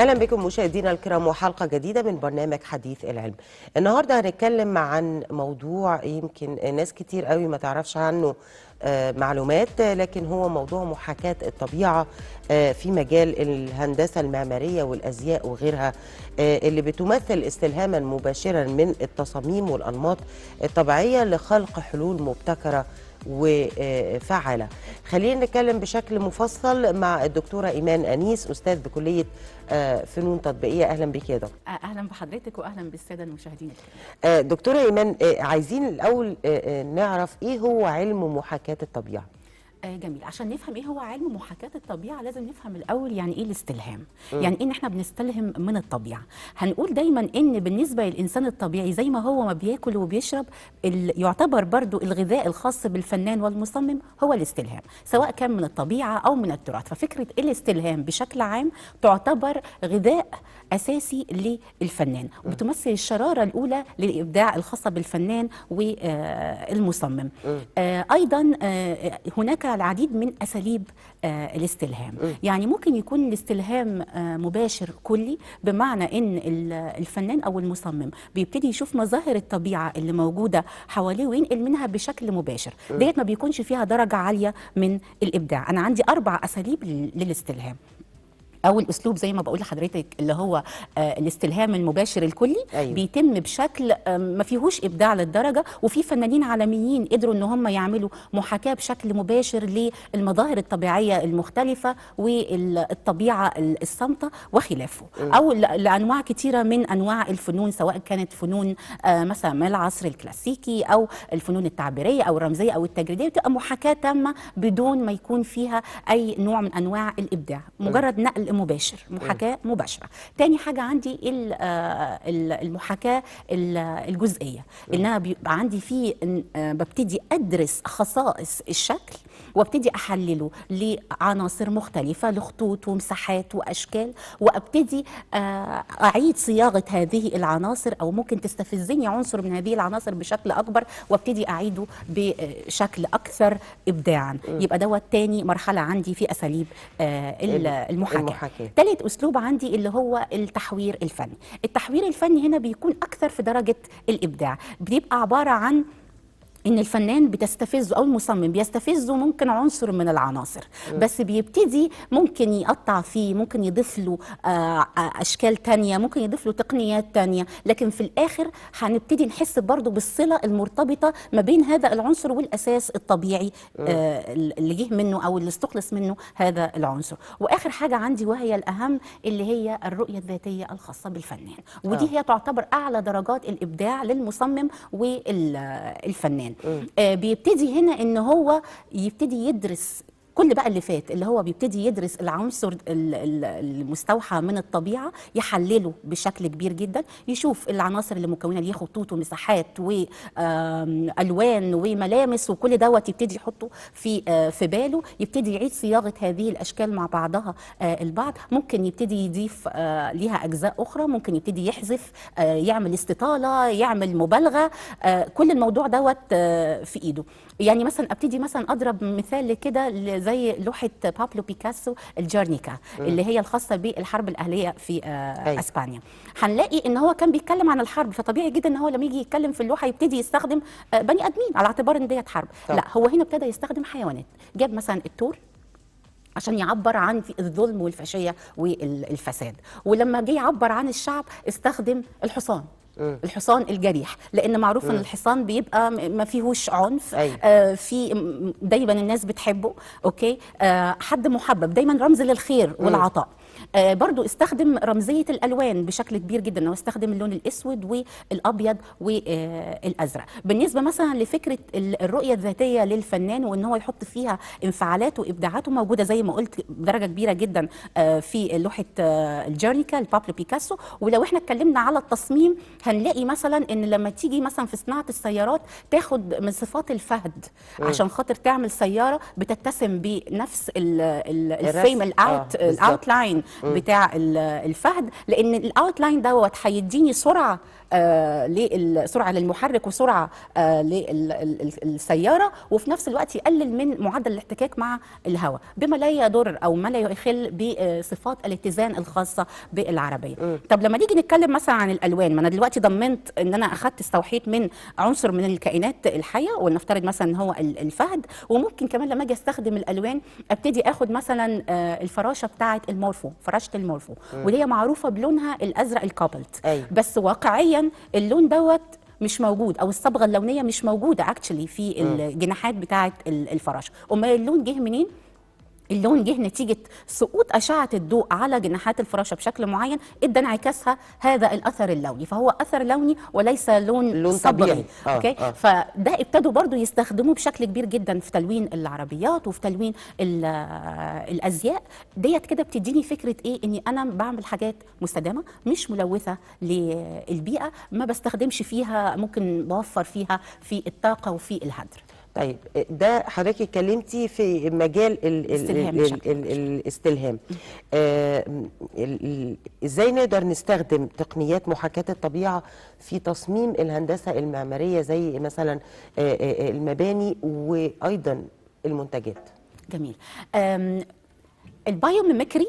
اهلا بكم مشاهدينا الكرام وحلقه جديده من برنامج حديث العلم النهارده هنتكلم عن موضوع يمكن ناس كتير قوي ما تعرفش عنه آه، معلومات لكن هو موضوع محاكاه الطبيعه آه، في مجال الهندسه المعماريه والازياء وغيرها آه، اللي بتمثل استلهاما مباشرا من التصاميم والانماط الطبيعيه لخلق حلول مبتكره وفعالة خلينا نتكلم بشكل مفصل مع الدكتورة إيمان أنيس أستاذ بكلية آه، فنون تطبيقية أهلا بك يا دكتور أه، أهلا بحضرتك وأهلا بالسادة المشاهدين آه، دكتورة إيمان عايزين الأول نعرف إيه هو علم محاكاة الطبيعة آه جميل عشان نفهم ايه هو علم محاكاه الطبيعه لازم نفهم الاول يعني ايه الاستلهام م. يعني ايه ان احنا بنستلهم من الطبيعه هنقول دايما ان بالنسبه للانسان الطبيعي زي ما هو ما بياكل وبيشرب يعتبر برضو الغذاء الخاص بالفنان والمصمم هو الاستلهام سواء كان من الطبيعه او من التراث ففكره الاستلهام بشكل عام تعتبر غذاء اساسي للفنان وبتمثل الشراره الاولى للابداع الخاصه بالفنان والمصمم آه، ايضا آه، هناك العديد من اساليب آه، الاستلهام يعني ممكن يكون الاستلهام مباشر كلي بمعنى ان الفنان او المصمم بيبتدي يشوف مظاهر الطبيعه اللي موجوده حواليه وينقل منها بشكل مباشر ديت ما بيكونش فيها درجه عاليه من الابداع انا عندي اربع اساليب للاستلهام او الاسلوب زي ما بقول لحضرتك اللي هو آه، الاستلهام المباشر الكلي أيوة. بيتم بشكل آه، ما فيهوش ابداع للدرجه وفي فنانين عالميين قدروا ان هم يعملوا محاكاه بشكل مباشر للمظاهر الطبيعيه المختلفه والطبيعه الصامته وخلافه م. او لانواع كتيره من انواع الفنون سواء كانت فنون آه، مثلا من العصر الكلاسيكي او الفنون التعبيريه او الرمزيه او التجريديه بتبقى محاكاه تامه بدون ما يكون فيها اي نوع من انواع الابداع مجرد نقل مباشر محاكاه مباشره تاني حاجه عندي آه، المحاكاه الجزئيه ان انا بيبقى عندي فيه ببتدي ادرس خصائص الشكل وابتدي احلله لعناصر مختلفه لخطوط ومساحات واشكال وابتدي آه، اعيد صياغه هذه العناصر او ممكن تستفزني عنصر من هذه العناصر بشكل اكبر وابتدي اعيده بشكل اكثر ابداعا يبقى دوت تاني مرحله عندي في اساليب آه، المحاكاه حكي ثالث اسلوب عندي اللي هو التحوير الفني التحوير الفني هنا بيكون اكثر في درجه الابداع بيبقى عباره عن ان الفنان بتستفزه او المصمم بيستفزه ممكن عنصر من العناصر بس بيبتدي ممكن يقطع فيه ممكن يضيف له آه، آه، اشكال تانية ممكن يضيف له تقنيات تانية لكن في الاخر هنبتدي نحس برضه بالصله المرتبطه ما بين هذا العنصر والاساس الطبيعي آه، اللي جه منه او اللي استخلص منه هذا العنصر واخر حاجه عندي وهي الاهم اللي هي الرؤيه الذاتيه الخاصه بالفنان ودي هي تعتبر اعلى درجات الابداع للمصمم والفنان آه، بيبتدي هنا ان هو يبتدي يدرس كل بقى اللي فات اللي هو بيبتدي يدرس العنصر المستوحى من الطبيعه يحلله بشكل كبير جدا يشوف العناصر اللي مكونه ليه خطوط ومساحات والوان وملامس وكل دوت يبتدي يحطه في آه، في باله يبتدي يعيد صياغه هذه الاشكال مع بعضها آه، البعض ممكن يبتدي يضيف آه، ليها اجزاء اخرى ممكن يبتدي يحذف يعمل استطاله يعمل مبالغه كل الموضوع دوت في ايده يعني مثلا ابتدي مثلا اضرب مثال كده زي لوحه بابلو بيكاسو الجارنيكا اللي هي الخاصه بالحرب الاهليه في آه، أيوة. اسبانيا هنلاقي ان هو كان بيتكلم عن الحرب فطبيعي جدا ان هو لما يجي يتكلم في اللوحه يبتدي يستخدم آه، بني ادمين على اعتبار ان ديت حرب طب. لا هو هنا ابتدى يستخدم حيوانات جاب مثلا التور عشان يعبر عن الظلم والفاشيه والفساد ولما جه يعبر عن الشعب استخدم الحصان إيه. الحصان الجريح لان معروف ان إيه. الحصان بيبقى ما فيهوش عنف آه في دايما الناس بتحبه اوكي آه حد محبب دايما رمز للخير إيه. والعطاء آه، برضو استخدم رمزية الألوان بشكل كبير جدا هو استخدم اللون الأسود والأبيض والأزرق بالنسبة مثلا لفكرة الرؤية الذاتية للفنان وإن هو يحط فيها انفعالات وإبداعاته موجودة زي ما قلت بدرجة كبيرة جدا آه، في لوحة آه، الجيرنيكا لبابلو بيكاسو ولو احنا اتكلمنا على التصميم هنلاقي مثلا ان لما تيجي مثلا في صناعه السيارات تاخد من صفات الفهد عشان خاطر تعمل سياره بتتسم بنفس الفيم الاوت الاوت لاين بتاع الفهد لان الاوتلاين دوت هيديني سرعه آه، للسرعه للمحرك وسرعه آه، للسياره وفي نفس الوقت يقلل من معدل الاحتكاك مع الهواء بما لا يضر او ما لا يخل بصفات الاتزان الخاصه بالعربيه طب لما نيجي نتكلم مثلا عن الالوان ما انا دلوقتي ضمنت ان انا اخذت استوحيت من عنصر من الكائنات الحيه ولنفترض مثلا ان هو الفهد وممكن كمان لما اجي استخدم الالوان ابتدي اخد مثلا آه، الفراشه بتاعه المورفو فراشه المورفو واللي هي معروفه بلونها الازرق الكابلت أيوه. بس واقعيا اللون دوت مش موجود او الصبغه اللونيه مش موجوده اكشلي في الجناحات بتاعه الفراشه امال اللون جه منين اللون جه نتيجة سقوط أشعة الضوء على جناحات الفراشة بشكل معين ادى انعكاسها هذا الأثر اللوني فهو أثر لوني وليس لون, لون طبيعي. آه أوكي؟ آه. فده ابتدوا برضو يستخدموه بشكل كبير جدا في تلوين العربيات وفي تلوين آه، الأزياء ديت كده بتديني فكرة إيه إني أنا بعمل حاجات مستدامة مش ملوثة للبيئة ما بستخدمش فيها ممكن بوفر فيها في الطاقة وفي الهدر طيب ده حضرتك اتكلمتي في مجال الاستلهام, ال ال الاستلهام. آه، ازاي نقدر نستخدم تقنيات محاكاه الطبيعه في تصميم الهندسه المعماريه زي مثلا آه، آه، المباني وايضا المنتجات جميل البايوميمكري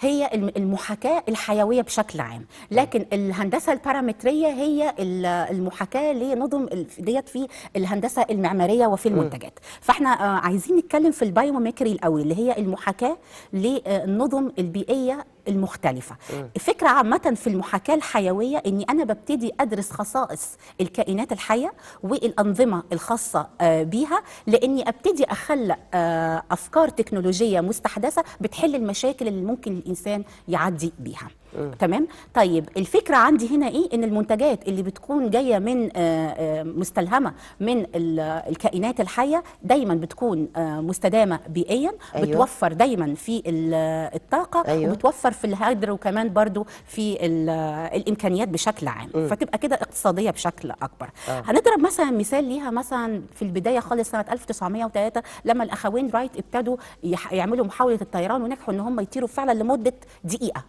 هي المحاكاة الحيوية بشكل عام طيب. لكن الهندسة البارامترية هي المحاكاة لنظم ديت في الهندسة المعمارية وفي المنتجات فاحنا آه، عايزين نتكلم في البايوميكري الأول اللي هي المحاكاة للنظم البيئية المختلفة الفكرة عامة في المحاكاة الحيوية أني أنا ببتدي أدرس خصائص الكائنات الحية والأنظمة الخاصة آه، بيها لأني أبتدي أخلق آه، أفكار تكنولوجية مستحدثة بتحل المشاكل اللي ممكن الإنسان يعدي بيها إيه. تمام طيب الفكره عندي هنا ايه ان المنتجات اللي بتكون جايه من آه، آه، مستلهمه من الكائنات الحيه دايما بتكون آه، مستدامه بيئيا أيوه. بتوفر دايما في الطاقه أيوه. وبتوفر في الهدر وكمان برضو في الامكانيات بشكل عام م. إيه. فتبقى كده اقتصاديه بشكل اكبر آه. هنضرب مثلا مثال ليها مثلا في البدايه خالص سنه 1903 لما الاخوين رايت ابتدوا يعملوا محاوله الطيران ونجحوا ان هم يطيروا فعلا لمده دقيقه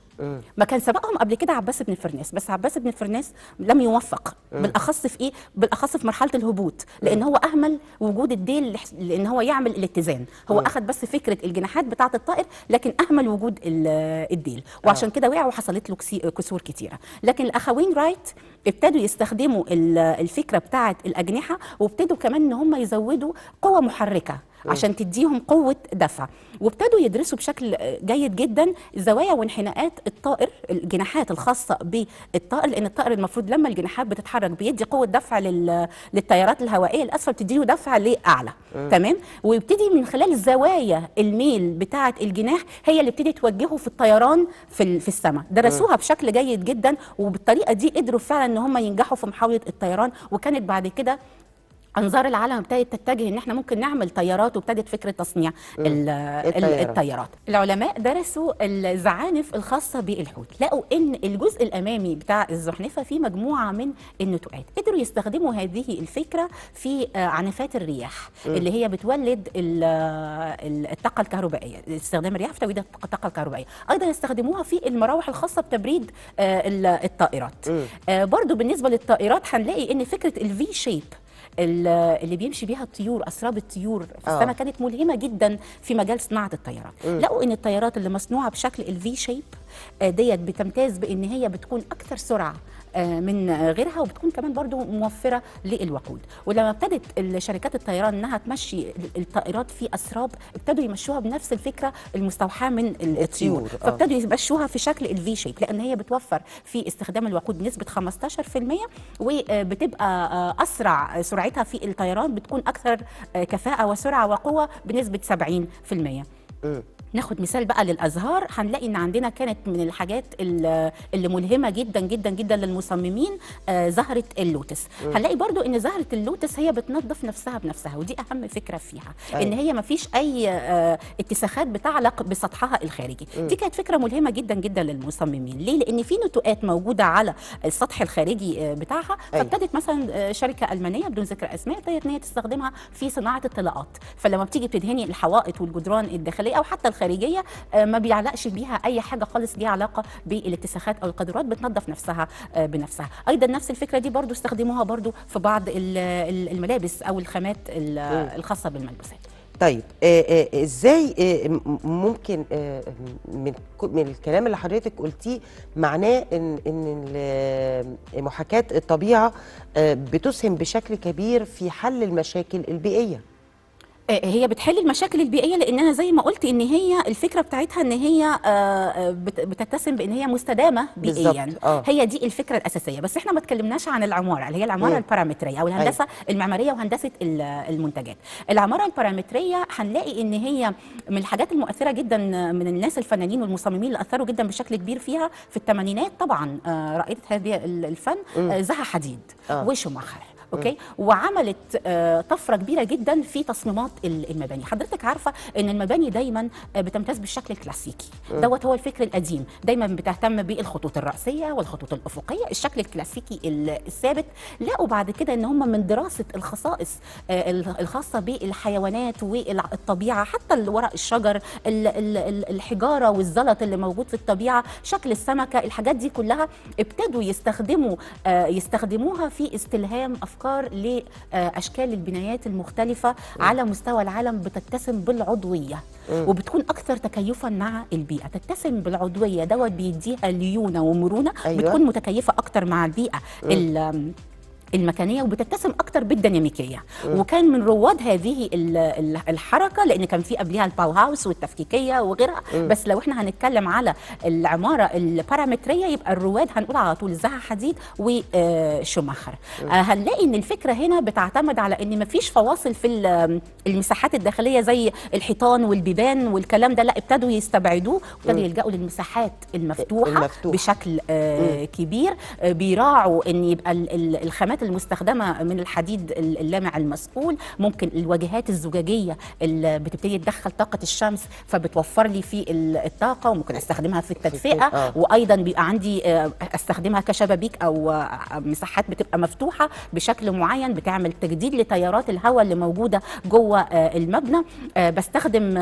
ما كان سبقهم قبل كده عباس بن الفرناس بس عباس بن الفرناس لم يوفق إيه. بالاخص في ايه بالاخص في مرحله الهبوط إيه. لان هو اهمل وجود الديل لان هو يعمل الاتزان هو إيه. اخذ بس فكره الجناحات بتاعه الطائر لكن اهمل وجود الديل وعشان كده وقع وحصلت له كسور كتيره لكن الاخوين رايت ابتدوا يستخدموا الفكره بتاعه الاجنحه وابتدوا كمان ان هم يزودوا قوه محركه عشان تديهم قوه دفع وابتدوا يدرسوا بشكل جيد جدا زوايا وانحناءات الطائر الجناحات الخاصه بالطائر لان الطائر المفروض لما الجناحات بتتحرك بيدي قوه دفع لل... للتيارات الهوائيه الاسفل بتديله دفع لاعلى تمام ويبتدي من خلال زوايا الميل بتاعه الجناح هي اللي بتدي توجهه في الطيران في في السماء درسوها بشكل جيد جدا وبالطريقه دي قدروا فعلا ان هم ينجحوا في محاوله الطيران وكانت بعد كده انظار العالم ابتدت تتجه ان احنا ممكن نعمل طيارات وابتدت فكره تصنيع إيه الطيارات. العلماء درسوا الزعانف الخاصه بالحوت لقوا ان الجزء الامامي بتاع الزحنفه فيه مجموعه من النتوءات قدروا يستخدموا هذه الفكره في آه، عنفات الرياح اللي هي بتولد آه، الطاقه الكهربائيه استخدام الرياح في توليد الطاقه الكهربائيه ايضا يستخدموها في المراوح الخاصه بتبريد آه، الطائرات برضو بالنسبه للطائرات هنلاقي ان فكره الفي شيب اللي بيمشي بيها الطيور اسراب الطيور في آه. السماء كانت ملهمه جدا في مجال صناعه الطيارات لقوا ان الطيارات اللي مصنوعه بشكل الفي شيب آه، ديت بتمتاز بان هي بتكون اكثر سرعه آه، من غيرها وبتكون كمان برضو موفره للوقود ولما ابتدت شركات الطيران انها تمشي الطائرات في اسراب ابتدوا يمشوها بنفس الفكره المستوحاه من الطيور آه. فابتدوا يمشوها في شكل الفي شيب لان هي بتوفر في استخدام الوقود نسبه 15% وبتبقى اسرع سرعتها في الطيران بتكون اكثر آه، كفاءه وسرعه وقوه بنسبه 70% ناخد مثال بقى للازهار هنلاقي ان عندنا كانت من الحاجات اللي ملهمه جدا جدا جدا للمصممين آه، زهره اللوتس هنلاقي برضو ان زهره اللوتس هي بتنظف نفسها بنفسها ودي اهم فكره فيها أي. أيوة. ان هي ما فيش اي آه، اتساخات بتعلق بسطحها الخارجي م. دي كانت فكره ملهمه جدا جدا للمصممين ليه لان في نتوءات موجوده على السطح الخارجي آه، بتاعها أيوة. فابتدت مثلا شركه المانيه بدون ذكر اسماء ابتدت ان هي تستخدمها في صناعه الطلاقات فلما بتيجي بتدهني الحوائط والجدران الداخليه او حتى الخارجيه الخارجيه آه، ما بيعلقش بيها اي حاجه خالص ليها علاقه بالاتساخات او القدرات بتنظف نفسها آه، بنفسها ايضا نفس الفكره دي برضو استخدموها برضو في بعض الملابس او الخامات الخاصه بالملبوسات طيب آه، ازاي ممكن من من الكلام اللي حضرتك قلتيه معناه ان ان محاكاه الطبيعه بتسهم بشكل كبير في حل المشاكل البيئيه آه، آه، هي بتحل المشاكل البيئيه لان انا زي ما قلت ان هي الفكره بتاعتها ان هي آه، بتتسم بان هي مستدامه بيئيا آه. هي دي الفكره الاساسيه بس احنا ما اتكلمناش عن العماره اللي هي العماره إيه؟ البارامتريه او الهندسه أي. أيوة. المعماريه وهندسه المنتجات العماره البارامتريه هنلاقي ان هي من الحاجات المؤثره جدا من الناس الفنانين والمصممين اللي اثروا جدا بشكل كبير فيها في الثمانينات طبعا رائده هذه الفن زها حديد آه. وشوماخر اوكي وعملت آه، طفره كبيره جدا في تصميمات المباني حضرتك عارفه ان المباني دايما آه، بتمتاز بالشكل الكلاسيكي دوت هو الفكر القديم دايما بتهتم بالخطوط الراسيه والخطوط الافقيه الشكل الكلاسيكي الثابت لقوا بعد كده ان هم من دراسه الخصائص آه، الخاصه بالحيوانات والطبيعه حتى ورق الشجر الحجاره والزلط اللي موجود في الطبيعه شكل السمكه الحاجات دي كلها ابتدوا يستخدموا يستخدموها في استلهام افكار أفكار لأشكال البنايات المختلفة م. على مستوى العالم بتتسم بالعضوية م. وبتكون أكثر تكيفا مع البيئة تتسم بالعضوية دوت بيديها ليونة ومرونة أيوة. بتكون متكيفة أكثر مع البيئة المكانيه وبتتسم اكتر بالديناميكيه إيه. وكان من رواد هذه الحركه لان كان في قبلها الباو هاوس والتفكيكيه وغيرها إيه. بس لو احنا هنتكلم على العماره البارامتريه يبقى الرواد هنقول على طول زها حديد وشوماخر آه، إيه. آه، هنلاقي ان الفكره هنا بتعتمد على ان مفيش فواصل في المساحات الداخليه زي الحيطان والبيبان والكلام ده لا ابتدوا يستبعدوه وابتدوا يلجأوا للمساحات المفتوحه المفتوح. بشكل آه، كبير بيراعوا ان يبقى الخامات الواجهات المستخدمه من الحديد اللامع المسؤول ممكن الواجهات الزجاجيه اللي بتبتدي تدخل طاقه الشمس فبتوفر لي في الطاقه وممكن استخدمها في التدفئه آه. وايضا بيبقى عندي آه، استخدمها كشبابيك او آه، مساحات بتبقى مفتوحه بشكل معين بتعمل تجديد لتيارات الهواء اللي موجوده جوه المبنى بستخدم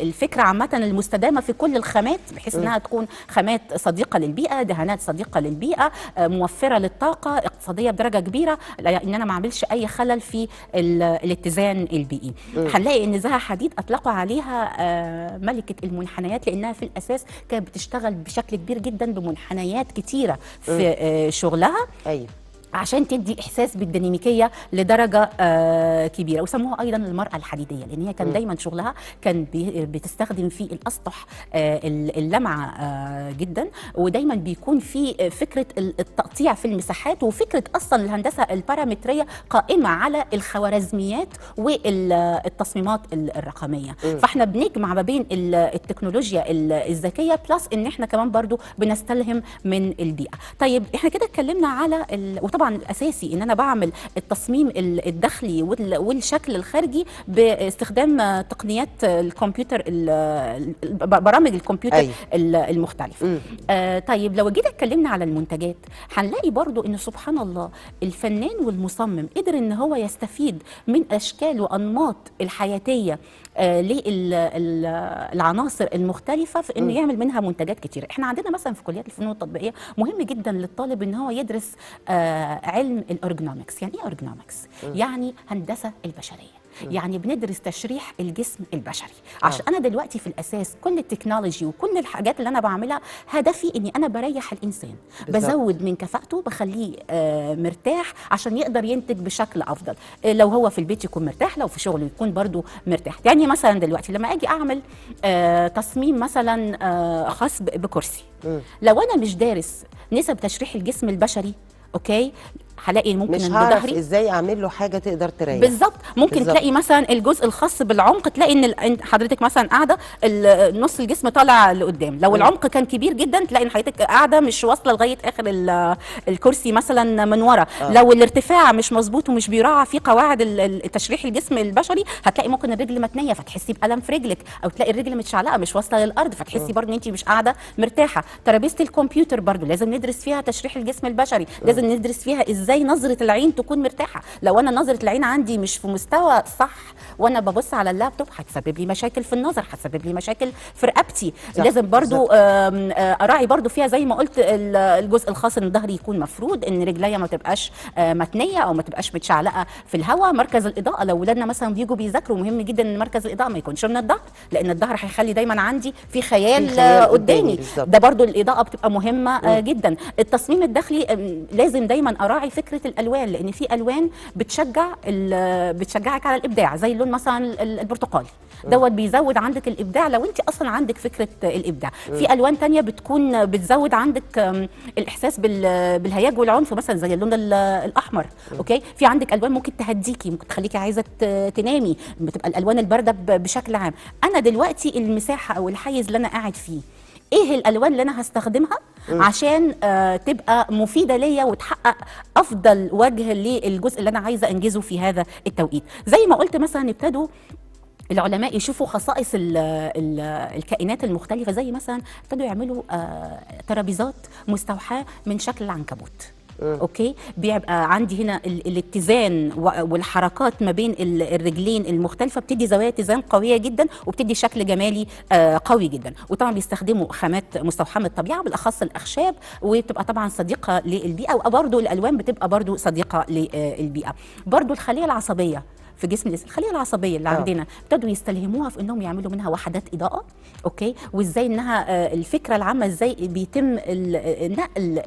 الفكره عامه المستدامه في كل الخامات بحيث انها تكون خامات صديقه للبيئه دهانات صديقه للبيئه موفره للطاقه الاقتصاديه بدرجه كبيره ان انا ما اعملش اي خلل في الاتزان البيئي هنلاقي ان زها حديد اطلقوا عليها آه، ملكه المنحنيات لانها في الاساس كانت بتشتغل بشكل كبير جدا بمنحنيات كتيره في آه، شغلها ايوه عشان تدي احساس بالديناميكيه لدرجه آه كبيره وسموها ايضا المراه الحديديه لان هي كان دايما شغلها كان بتستخدم فيه الاسطح آه اللمعه آه جدا ودايما بيكون في فكره التقطيع في المساحات وفكره اصلا الهندسه البارامتريه قائمه على الخوارزميات والتصميمات الرقميه م. فاحنا بنجمع ما بين التكنولوجيا الذكيه بلس ان احنا كمان برضو بنستلهم من البيئه طيب احنا كده اتكلمنا على وطبعا الاساسي ان انا بعمل التصميم الداخلي والشكل الخارجي باستخدام تقنيات الكمبيوتر برامج الكمبيوتر أيوة. المختلفه آه طيب لو جينا اتكلمنا على المنتجات هنلاقي برضو ان سبحان الله الفنان والمصمم قدر ان هو يستفيد من اشكال وانماط الحياتيه آه للعناصر المختلفه في انه يعمل منها منتجات كتير احنا عندنا مثلا في كليات الفنون التطبيقيه مهم جدا للطالب ان هو يدرس آه علم الاورجنومكس يعني ايه اورجنومكس يعني هندسه البشريه يعني بندرس تشريح الجسم البشري عشان آه. انا دلوقتي في الاساس كل التكنولوجي وكل الحاجات اللي انا بعملها هدفي اني انا بريح الانسان بزود من كفاءته بخليه آه، مرتاح عشان يقدر ينتج بشكل افضل آه، لو هو في البيت يكون مرتاح لو في شغله يكون برضه مرتاح يعني مثلا دلوقتي لما اجي اعمل آه، تصميم مثلا خاص بكرسي لو انا مش دارس نسب تشريح الجسم البشري okay هلاقي ممكن مش هعرف ازاي اعمل له حاجه تقدر تريح بالظبط ممكن بالزبط. تلاقي مثلا الجزء الخاص بالعمق تلاقي ان حضرتك مثلا قاعده نص الجسم طالع لقدام لو م. العمق كان كبير جدا تلاقي ان حضرتك قاعده مش واصله لغايه اخر الكرسي مثلا من ورا آه. لو الارتفاع مش مظبوط ومش بيراعى في قواعد تشريح الجسم البشري هتلاقي ممكن الرجل متنيه فتحسي بالم في رجلك او تلاقي الرجل متشعلقه مش واصله للارض فتحسي برضه ان انت مش قاعده مرتاحه ترابيزه الكمبيوتر برضه لازم ندرس فيها تشريح الجسم البشري لازم ندرس فيها ازاي ازاي نظره العين تكون مرتاحه لو انا نظره العين عندي مش في مستوى صح وانا ببص على اللابتوب هتسبب لي مشاكل في النظر هتسبب لي مشاكل في رقبتي لازم برضو اراعي برضو فيها زي ما قلت الجزء الخاص ان ظهري يكون مفرود ان رجليا ما تبقاش متنيه او ما تبقاش متشعلقه في الهواء مركز الاضاءه لو ولادنا مثلا بيجوا بيذاكروا مهم جدا ان مركز الاضاءه ما يكونش من الظهر لان الظهر هيخلي دايما عندي في خيال, خيال قدامي ده برضو الاضاءه بتبقى مهمه م. جدا التصميم الداخلي لازم دايما اراعي فكره الالوان لان في الوان بتشجع بتشجعك على الابداع زي اللون مثلا البرتقالي آه. دوت بيزود عندك الابداع لو انت اصلا عندك فكره الابداع آه. في الوان ثانيه بتكون بتزود عندك الاحساس بالهياج والعنف مثلا زي اللون الاحمر آه. اوكي في عندك الوان ممكن تهديكي ممكن تخليكي عايزه تنامي بتبقى الالوان البارده بشكل عام انا دلوقتي المساحه او الحيز اللي انا قاعد فيه ايه الالوان اللي انا هستخدمها عشان آه تبقى مفيده ليا وتحقق افضل وجه للجزء اللي انا عايزه انجزه في هذا التوقيت زي ما قلت مثلا ابتدوا العلماء يشوفوا خصائص الـ الـ الكائنات المختلفه زي مثلا ابتدوا يعملوا آه ترابيزات مستوحاه من شكل العنكبوت اوكي بيبقى عندي هنا الاتزان والحركات ما بين الرجلين المختلفه بتدي زوايا اتزان قويه جدا وبتدي شكل جمالي آه، قوي جدا وطبعا بيستخدموا خامات مستوحاه من الطبيعه بالاخص الاخشاب وبتبقى طبعا صديقه للبيئه وبرده الالوان بتبقى برده صديقه للبيئه آه، برده الخليه العصبيه في جسم الانسان الخليه العصبيه اللي أوه. عندنا ابتدوا يستلهموها في انهم يعملوا منها وحدات اضاءه اوكي وازاي انها آه، الفكره العامه ازاي بيتم آه، نقل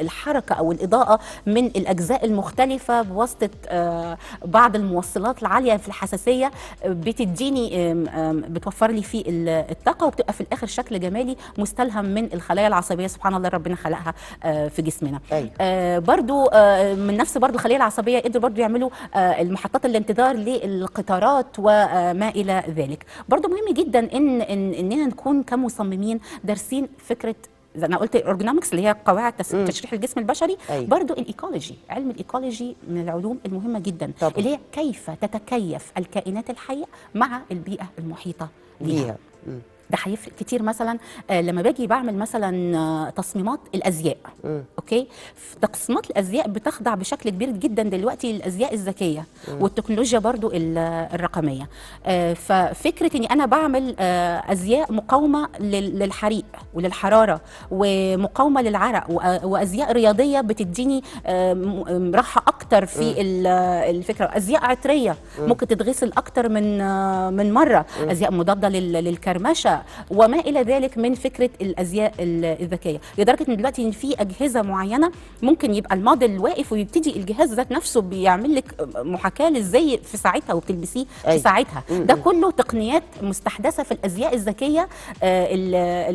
الحركه او الاضاءه من الاجزاء المختلفه بواسطه آه، بعض الموصلات العاليه في الحساسيه بتديني بتوفر لي في الطاقه وبتبقى في الاخر شكل جمالي مستلهم من الخلايا العصبيه سبحان الله ربنا خلقها في جسمنا أيوة. برضو من نفس برضو الخليه العصبيه قدروا برضو يعملوا المحطات الانتظار للقطارات وما إلى ذلك برضو مهم جدا إن, إن إننا نكون كمصممين دارسين فكرة زي انا قلت الاورجنومكس اللي هي قواعد تشريح الجسم البشري أيه. برضو الايكولوجي علم الايكولوجي من العلوم المهمه جدا طبعا. اللي هي كيف تتكيف الكائنات الحيه مع البيئه المحيطه بها بيها. ده هيفرق كتير مثلا آه، لما باجي بعمل مثلا آه، تصميمات الازياء م. اوكي تصميمات الازياء بتخضع بشكل كبير جدا دلوقتي للازياء الذكيه والتكنولوجيا برضو آه، الرقميه ففكره اني انا بعمل ازياء مقاومه للحريق وللحراره ومقاومه للعرق وازياء رياضيه بتديني راحه اكتر في الفكره ازياء عطريه ممكن تتغسل اكتر من من مره ازياء مضاده للكرمشه وما الى ذلك من فكره الازياء الذكيه لدرجه ان دلوقتي في اجهزه معينه ممكن يبقى الموديل واقف ويبتدي الجهاز ذات نفسه بيعمل لك محاكاه للزي في ساعتها وبتلبسيه في أيوة. ساعتها ده كله تقنيات مستحدثه في الازياء الذكيه آه،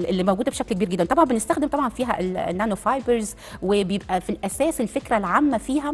اللي موجوده بشكل كبير جدا طبعا بنستخدم طبعا فيها النانو فايبرز وبيبقى في الاساس الفكره العامه فيها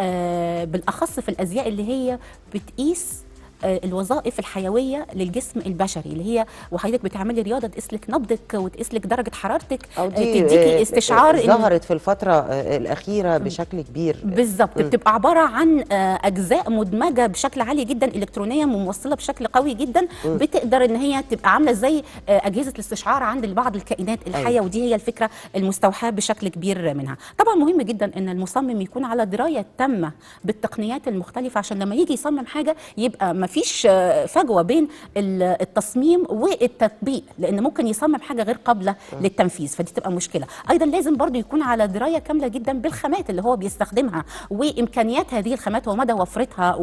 آه، بالاخص في الازياء اللي هي بتقيس آه، الوظائف الحيويه للجسم البشري اللي هي وحضرتك بتعملي رياضه تقيس لك نبضك وتقيس لك درجه حرارتك آه، تديكي آه، استشعار ظهرت في الفتره الاخيره بشكل كبير بالظبط بتبقى عباره عن اجزاء مدمجه بشكل عالي جدا الكترونيا موصله بشكل قوي جدا بتقدر ان هي تبقى عامله زي اجهزه الاستشعار عند بعض الكائنات أيوة. الحيه ودي هي الفكره المستوحاه بشكل كبير منها طبعا مهم جدا ان المصمم يكون على درايه تامه بالتقنيات المختلفه عشان لما يجي يصمم حاجه يبقى ما فيش آه، فجوه بين التصميم والتطبيق لان ممكن يصمم حاجه غير قابله للتنفيذ فدي تبقى مشكله ايضا لازم برضو يكون على درايه كامله جدا بالخامات اللي هو بيستخدمها وامكانيات هذه الخامات ومدى وفرتها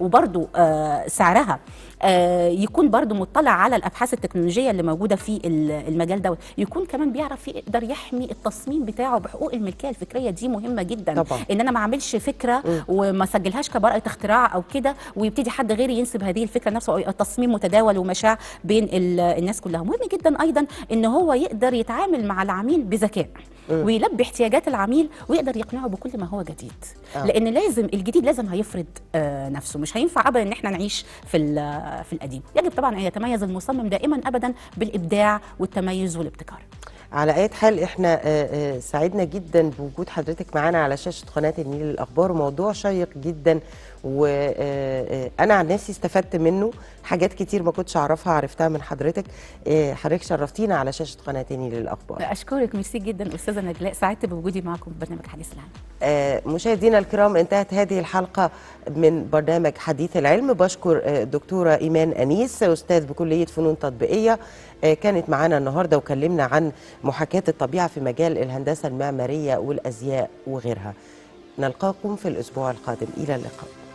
وبرضو آه، سعرها آه، يكون برضو مطلع على الابحاث التكنولوجيه اللي موجوده في المجال دوت يكون كمان بيعرف يقدر يحمي التصميم بتاعه بحقوق الملكيه الفكريه دي مهمه جدا طبعا. ان انا ما اعملش فكره وما اسجلهاش كبراءه اختراع او كده ويبتدي حد غيري ينسب هذه الفكره نفسه او تصميم متداول ومشاع بين الناس كلها مهم جدا ايضا ان هو يقدر يتعامل مع العميل بذكاء ويلبي احتياجات العميل ويقدر يقنعه بكل ما هو جديد آه. لان لازم الجديد لازم هيفرض آه نفسه مش هينفع ابدا ان احنا نعيش في في القديم يجب طبعا أن يتميز المصمم دائما أبدا بالإبداع والتميز والابتكار على اي حال احنا آه، آه، سعدنا جدا بوجود حضرتك معانا على شاشه قناه النيل للاخبار وموضوع شيق جدا وانا آه، آه، عن نفسي استفدت منه حاجات كتير ما كنتش اعرفها عرفتها من حضرتك آه، حضرتك شرفتينا على شاشه قناه تاني للاخبار اشكرك ميرسي جدا استاذه نجلاء سعدت بوجودي معكم في برنامج حديث العلم مشاهدينا الكرام انتهت هذه الحلقه من برنامج حديث العلم بشكر دكتوره ايمان انيس استاذ بكليه فنون تطبيقيه كانت معانا النهارده وكلمنا عن محاكاه الطبيعه في مجال الهندسه المعماريه والازياء وغيرها نلقاكم في الأسبوع القادم إلى اللقاء